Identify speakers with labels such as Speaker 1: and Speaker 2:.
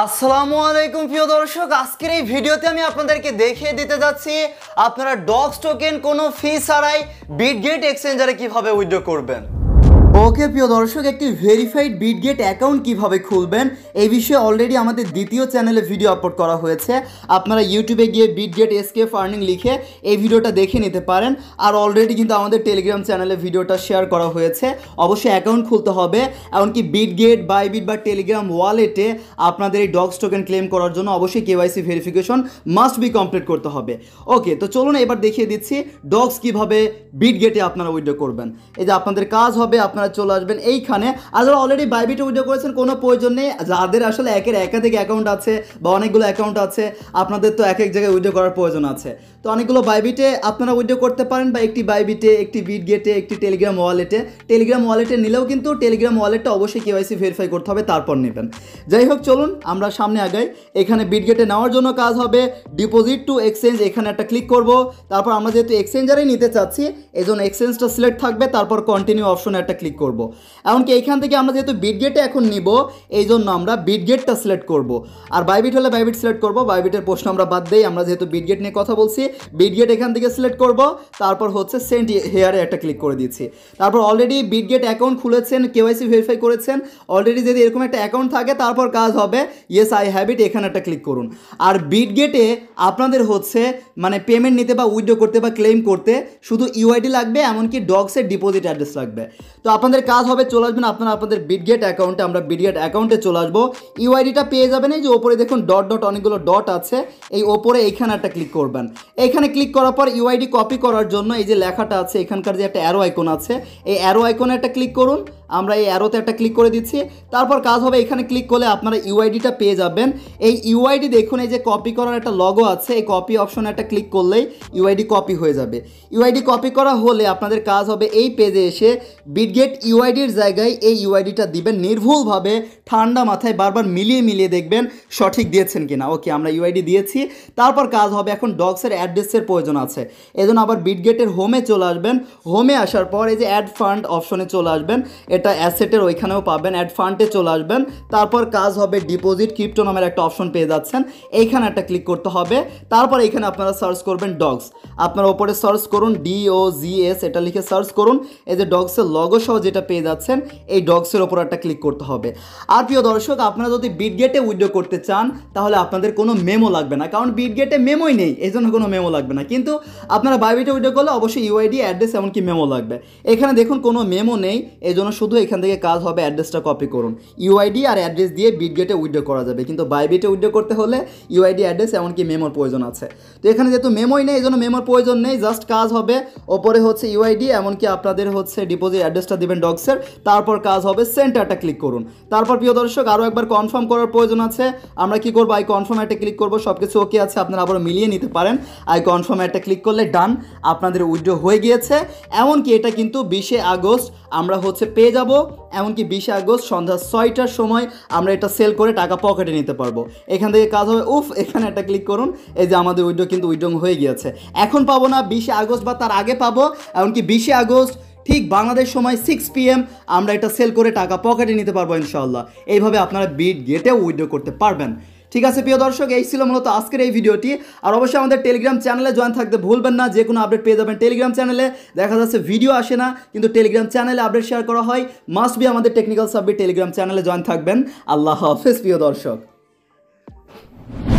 Speaker 1: আসসালামু আলাইকুম প্রিয় দর্শক আজকের এই ভিডিওতে আমি আপনাদেরকে দেখিয়ে দিতে যাচ্ছি আপনারা ডক্স টোকেন কোনো ফি ছাড়াই বিটগেট এক্সচেঞ্জারে কীভাবে উইড্রো করবেন ওকে প্রিয় দর্শক একটি ভেরিফাইড বিটগেট অ্যাকাউন্ট কিভাবে খুলবেন এই বিষয়ে অলরেডি আমাদের দ্বিতীয় চ্যানেলে ভিডিও আপলোড করা হয়েছে আপনারা ইউটিউবে গিয়ে বিটগেট এসকে ফার্নিং লিখে এই ভিডিওটা দেখে নিতে পারেন আর অলরেডি কিন্তু আমাদের টেলিগ্রাম চ্যানেলে ভিডিওটা শেয়ার করা হয়েছে অবশ্যই অ্যাকাউন্ট খুলতে হবে এমনকি বিটগেট বাইবিট বা টেলিগ্রাম ওয়ালেটে আপনাদের এই ডগস টোকেন ক্লেম করার জন্য অবশ্যই KYC verification must be complete করতে হবে ওকে তো চলুন এবার দেখিয়ে দিচ্ছি ডগস কীভাবে বিটগেটে আপনারা উইড্রো করবেন এই যে আপনাদের কাজ হবে আপনার আপনারা চলে আসবেন এইখানে আর যারা অলরেডি বাইবিটা উইড্রো করেছেন কোনো প্রয়োজন নেই যাদের আসলে একের একাধিক অ্যাকাউন্ট আছে বা অনেকগুলো অ্যাকাউন্ট আছে আপনাদের তো এক এক জায়গায় উইড্রো করার প্রয়োজন আছে তো অনেকগুলো বাইবিটে আপনারা উইড্রো করতে পারেন বা একটি বাইবিটে একটি বিট গেটে একটি টেলিগ্রাম ওয়ালেটে টেলিগ্রাম ওয়ালেটে নিলেও কিন্তু টেলিগ্রাম ওয়ালেটটা অবশ্যই কেওয়াইসি ভেরিফাই করতে হবে তারপর নেবেন যাই হোক চলুন আমরা সামনে আগাই এখানে বিট গেটে নেওয়ার জন্য কাজ হবে ডিপোজিট টু এক্সচেঞ্জ এখানে একটা ক্লিক করব তারপর আমরা যেহেতু এক্সচেঞ্জারেই নিতে চাচ্ছি এই জন্য এক্সচেঞ্জটা সিলেক্ট থাকবে তারপর কন্টিনিউ অপশনে একটা ক্লিক ক্লিক করব। এমনকি এইখান থেকে আমরা যেহেতু বিটগেটে এখন নিব এই জন্য আমরা বিটগেটটা সিলেক্ট করব। আর বাইবিট হলে বাইবিট সিলেক্ট করব বাইবিটের প্রশ্ন আমরা বাদ দিই আমরা যেহেতু বিটগেট নিয়ে কথা বলছি বিটগেট এখান থেকে সিলেক্ট করব তারপর হচ্ছে সেন্ট হেয়ারে একটা ক্লিক করে দিচ্ছি তারপর অলরেডি বিটগেট অ্যাকাউন্ট খুলেছেন কেওয়াইসি ভেরিফাই করেছেন অলরেডি যদি এরকম একটা অ্যাকাউন্ট থাকে তারপর কাজ হবে ইয়েস আই হ্যাবিট এখানে একটা ক্লিক করুন আর বিটগেটে আপনাদের হচ্ছে মানে পেমেন্ট নিতে বা উইথড্র করতে বা ক্লেম করতে শুধু ইউআইডি লাগবে এমনকি ডগসের ডিপোজিট অ্যাড্রেস লাগবে তো আপনাদের কাজ হবে চলে আসবেন আপনারা আপনাদের বিডগেট অ্যাকাউন্টে আমরা বিডগেট অ্যাকাউন্টে চলে আসবো ইউআইডিটা e পেয়ে যাবেন এই যে ওপরে দেখুন ডট ডট অনেকগুলো ডট আছে এই ওপরে এইখানে একটা ক্লিক করবেন এইখানে ক্লিক করার পর ইউআইডি e কপি করার জন্য এই যে লেখাটা আছে এখানকার যে একটা অ্যারো আইকন আছে এই অ্যারো আইকনে একটা ক্লিক করুন আমরা এই অ্যারোতে একটা ক্লিক করে দিচ্ছি তারপর কাজ হবে এখানে ক্লিক করলে আপনারা ইউআইডিটা পেয়ে যাবেন এই ইউআইডি দেখুন এই যে কপি করার একটা লগো আছে এই কপি অপশনে একটা ক্লিক করলেই ইউআইডি কপি হয়ে যাবে ইউআইডি কপি করা হলে আপনাদের কাজ হবে এই পেজে এসে বিটগেট ইউআইডির জায়গায় এই ইউআইডিটা দিবেন নির্ভুলভাবে ঠান্ডা মাথায় বারবার মিলিয়ে মিলিয়ে দেখবেন সঠিক দিয়েছেন কিনা ওকে আমরা ইউআইডি দিয়েছি তারপর কাজ হবে এখন ডগসের অ্যাড্রেসের প্রয়োজন আছে এজন্য আবার বিটগেটের হোমে চলে আসবেন হোমে আসার পর এই যে অ্যাড ফান্ড অপশনে চলে আসবেন এটা অ্যাসেটের ওইখানেও পাবেন অ্যাড চলে আসবেন তারপর কাজ হবে ডিপোজিট ক্রিপ্টো নামের একটা অপশন পেয়ে যাচ্ছেন এইখানে একটা ক্লিক করতে হবে তারপর এখানে আপনারা সার্চ করবেন ডগস আপনারা ওপরে সার্চ করুন ডিও জিএস এটা লিখে সার্চ করুন এই যে ডগসের লগো সহ যেটা পেয়ে যাচ্ছেন এই ডগসের ওপর একটা ক্লিক করতে হবে আর প্রিয় দর্শক আপনারা যদি বিটগেটে উইড্রো করতে চান তাহলে আপনাদের কোনো মেমো লাগবে না কারণ বিটগেটে মেমোই নেই এই জন্য কোনো মেমো লাগবে না কিন্তু আপনারা বাইবিটে উইড্রো করলে অবশ্যই ইউআইডি অ্যাড্রেস এমনকি মেমো লাগবে এখানে দেখুন কোনো মেমো নেই এই জন্য শুধু শুধু এখান থেকে কাজ হবে অ্যাড্রেসটা কপি করুন ইউআইডি আর অ্যাড্রেস দিয়ে বিটগেটে উইড্রো করা যাবে কিন্তু বাইবিটে উইড্রো করতে হলে ইউআইডি অ্যাড্রেস এমনকি মেমোর প্রয়োজন আছে তো এখানে যেহেতু মেমোই নেই এই জন্য মেমোর প্রয়োজন নেই জাস্ট কাজ হবে ওপরে হচ্ছে ইউআইডি এমনকি আপনাদের হচ্ছে ডিপোজিট অ্যাড্রেসটা দেবেন ডক্সের তারপর কাজ হবে সেন্টারটা ক্লিক করুন তারপর প্রিয় দর্শক আরও একবার কনফার্ম করার প্রয়োজন আছে আমরা কি করবো আই কনফার্ম একটা ক্লিক করবো সব কিছু ওকে আছে আপনারা আবার মিলিয়ে নিতে পারেন আই কনফার্ম একটা ক্লিক করলে ডান আপনাদের উইড্রো হয়ে গিয়েছে এমনকি এটা কিন্তু বিশে আগস্ট আমরা হচ্ছে পেয়ে যাব এমনকি বিশে আগস্ট সন্ধ্যা ছয়টার সময় আমরা এটা সেল করে টাকা পকেটে নিতে পারবো এখান থেকে কাজ হবে উফ এখানে একটা ক্লিক করুন এই যে আমাদের উইডো কিন্তু উইডং হয়ে গিয়েছে এখন পাবো না বিশে আগস্ট বা তার আগে পাবো এমনকি বিশে আগস্ট ঠিক বাংলাদেশ সময় সিক্স পিএম আমরা এটা সেল করে টাকা পকেটে নিতে পারবো ইনশাল্লাহ এইভাবে আপনারা বিট গেটেও উইড্রো করতে পারবেন ঠিক আছে প্রিয় দর্শক এই ছিল মূলত আজকের এই ভিডিওটি আর অবশ্যই আমাদের টেলিগ্রাম চ্যানেলে জয়েন থাকতে ভুলবেন না যে কোনো আপডেট পেয়ে যাবেন টেলিগ্রাম চ্যানেলে দেখা যাচ্ছে ভিডিও আসে না কিন্তু টেলিগ্রাম চ্যানেলে আপডেট শেয়ার করা হয় মাস্ট বি আমাদের টেকনিক্যাল সাবমিট টেলিগ্রাম চ্যানেলে জয়েন থাকবেন আল্লাহ হাফেজ প্রিয় দর্শক